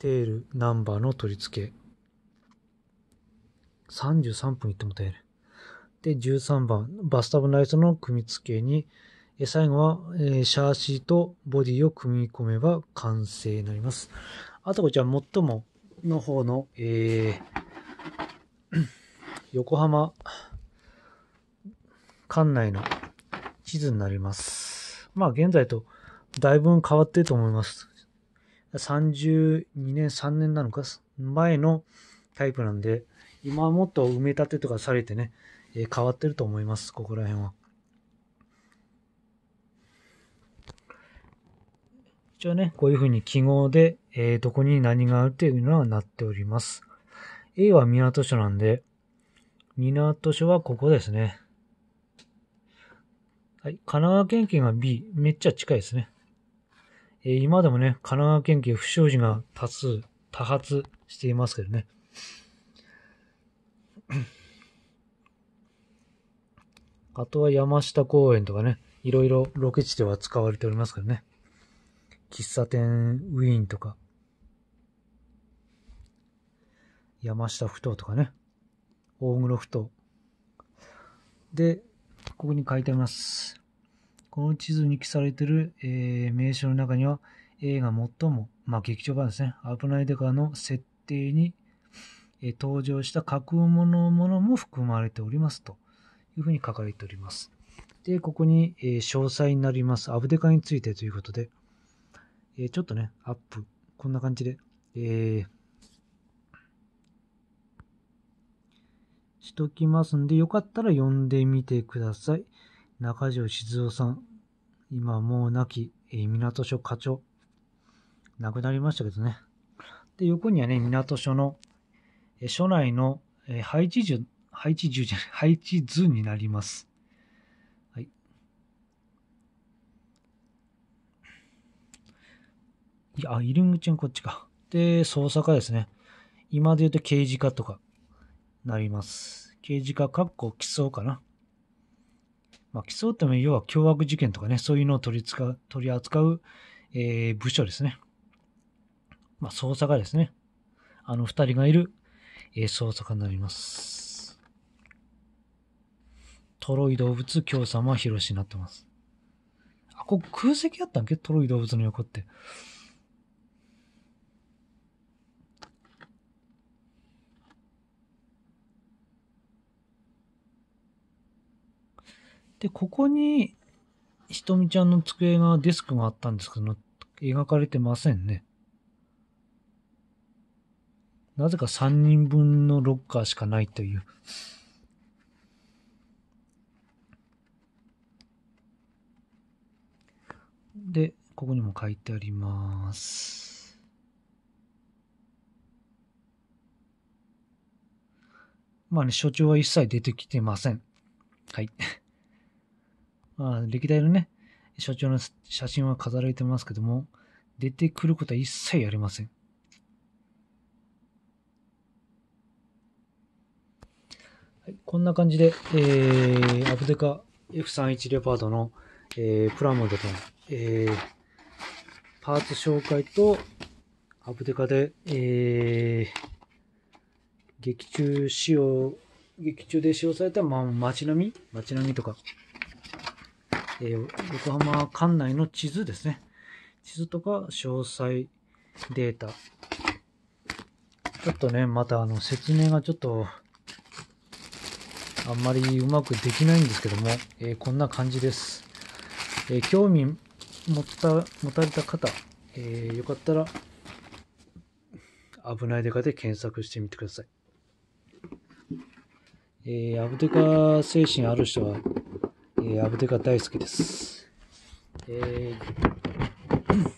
テール、ナンバーの取り付け。33分いってもたやね。で、13番、バスタブライトの組み付けに、え最後は、えシャーシーとボディを組み込めば完成になります。あとこちら、最もの方の、えー、横浜管内の地図になります。まあ、現在とだいぶ変わってると思います。32年、3年なのか、前のタイプなんで、今はもっと埋め立てとかされてね、えー、変わってると思います、ここら辺は。一応ね、こういうふうに記号で、えー、どこに何があるというのはなっております。A は港署なんで、港署はここですね。はい、神奈川県警が B、めっちゃ近いですね。えー、今でもね、神奈川県警不祥事が多数、多発していますけどね。あとは山下公園とかね、いろいろロケ地では使われておりますけどね。喫茶店ウィーンとか、山下ふ頭とかね、大黒ふ頭。で、ここに書いてあります。この地図に記されている、えー、名称の中には、映画最も、まあ、劇場版ですね、危ないデカの設定に、えー、登場した架空物のものも含まれておりますというふうに書かれております。で、ここに、えー、詳細になります。アブデカについてということで、えー、ちょっとね、アップ、こんな感じで、えー、しときますんで、よかったら読んでみてください。中条静夫さん、今もう亡き、え港署課長、亡くなりましたけどね。で、横にはね、港署の、え署内の、え配置順、配置順じゃない、配置図になります。はい。いや、入り口はこっちか。で、捜査課ですね。今で言うと刑事課とか、なります。刑事課、かっこ基礎かな。まあ、基礎っても要は凶悪事件とかね、そういうのを取り扱う取り扱う、えー、部署ですね。まあ、捜査がですね、あの二人がいる、えー、捜査官になります。トロイ動物共産は広しになってます。あ、ここ空席やったんけトロイ動物の横って。で、ここに、ひとみちゃんの机が、デスクがあったんですけど、描かれてませんね。なぜか3人分のロッカーしかないという。で、ここにも書いてあります。まあね、所長は一切出てきてません。はい。あ歴代のね、所長の写真は飾られてますけども、出てくることは一切ありません。はい、こんな感じで、えー、アブデカ F31 レパードの、えー、プラモデルの、えー、パーツ紹介と、アブデカで、えー、劇中使用、劇中で使用された、まあ、街並み街並みとか、えー、横浜管内の地図ですね。地図とか詳細データ。ちょっとね、またあの説明がちょっとあんまりうまくできないんですけども、えー、こんな感じです。えー、興味持った、持たれた方、えー、よかったら、危ないデカで検索してみてください。えー、アブデカ精神ある人は、えー、アブデカ大好きです。えー、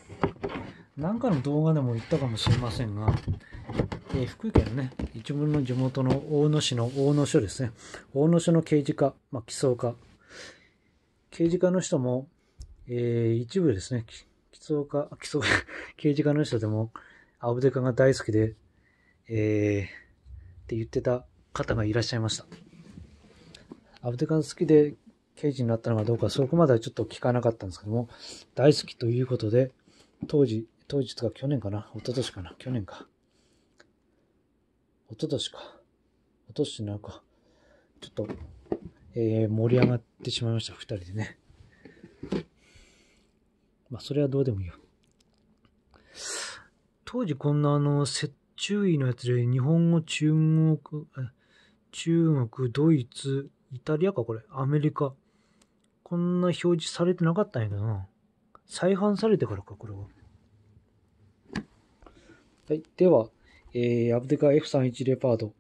何かの動画でも言ったかもしれませんが、えー、福井県のね、一部の地元の大野市の大野署ですね。大野署の刑事課、まあ、起草課。刑事課の人も、えー、一部ですね、起草課、起訴、刑事課の人でも、アブデカが大好きで、えー、って言ってた方がいらっしゃいました。アブデカ好きで刑事になったのかどうか、そこまではちょっと聞かなかったんですけども、大好きということで、当時、当時とか去年かな一昨年かな去年か。一昨年か。一昨年なんか、ちょっと、えー、盛り上がってしまいました、二人でね。まあ、それはどうでもいいよ。当時こんなあの、接注意のやつで、日本語、中国、中国、ドイツ、イタリアかこれ、アメリカ、こんな表示されてなかったんやけどな。再販されてからか、これは。はい。では、えー、アブデカ F31 レパード。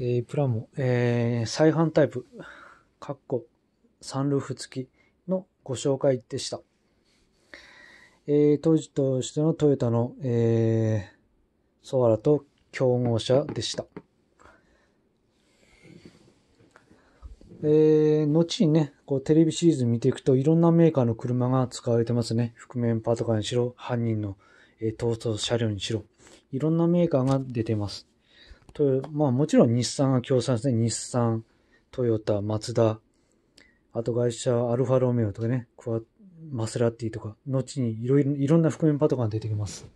えー、プラモ、えー、再販タイプ、カッコ、サンルーフ付きのご紹介でした。えー、当時としてのトヨタの、えー、ソアラと競合車でした。えー、後にね、こうテレビシリーズ見ていくといろんなメーカーの車が使われてますね。覆面パトカーにしろ、犯人の、えー、逃走車両にしろ。いろんなメーカーが出てます。とまあもちろん日産が共産ですね。日産、トヨタ、マツダ、あと会社アルファロメオとかね、クワマセラティとか、後にいろいろ、いろんな覆面パトカーが出てきます。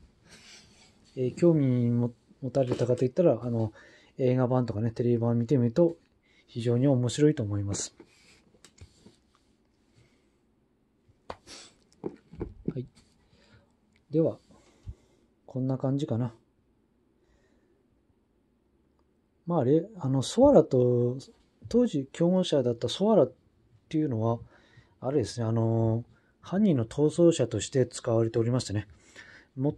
えー、興味持たれた方いったら、あの、映画版とかね、テレビ版見てみると、非常に面白いと思います。はい。では、こんな感じかな。まあ、れあの、ソアラと、当時競合者だったソアラっていうのは、あれですね、あの、犯人の逃走者として使われておりましてね、もっ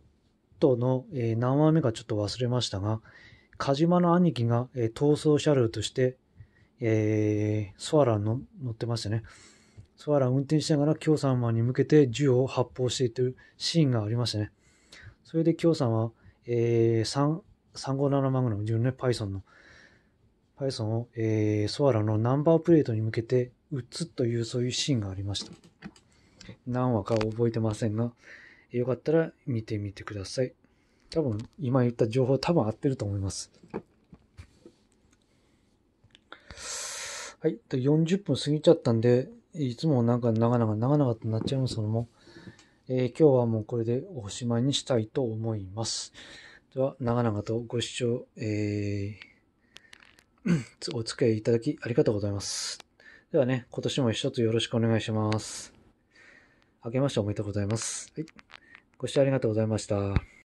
との、えー、何話目かちょっと忘れましたが、カジマの兄貴が、えー、逃走車両として、えー、ソアランの乗ってましたね。ソアラン運転しながら京様に向けて銃を発砲していってるシーンがありましたね。それで京さんは、えー、357マグナム、自分のね、パイソンの、パイソンを、えー、ソアラのナンバープレートに向けて撃つという、そういうシーンがありました。何話か覚えてませんが、よかったら見てみてください。多分、今言った情報多分合ってると思います。はい、40分過ぎちゃったんで、いつもなんか長々長々となっちゃいますけども、えー、今日はもうこれでおしまいにしたいと思います。では、長々とご視聴、えー、お付き合いいただきありがとうございます。ではね、今年も一つよろしくお願いします。明けましておめでとうございます。はい、ご視聴ありがとうございました。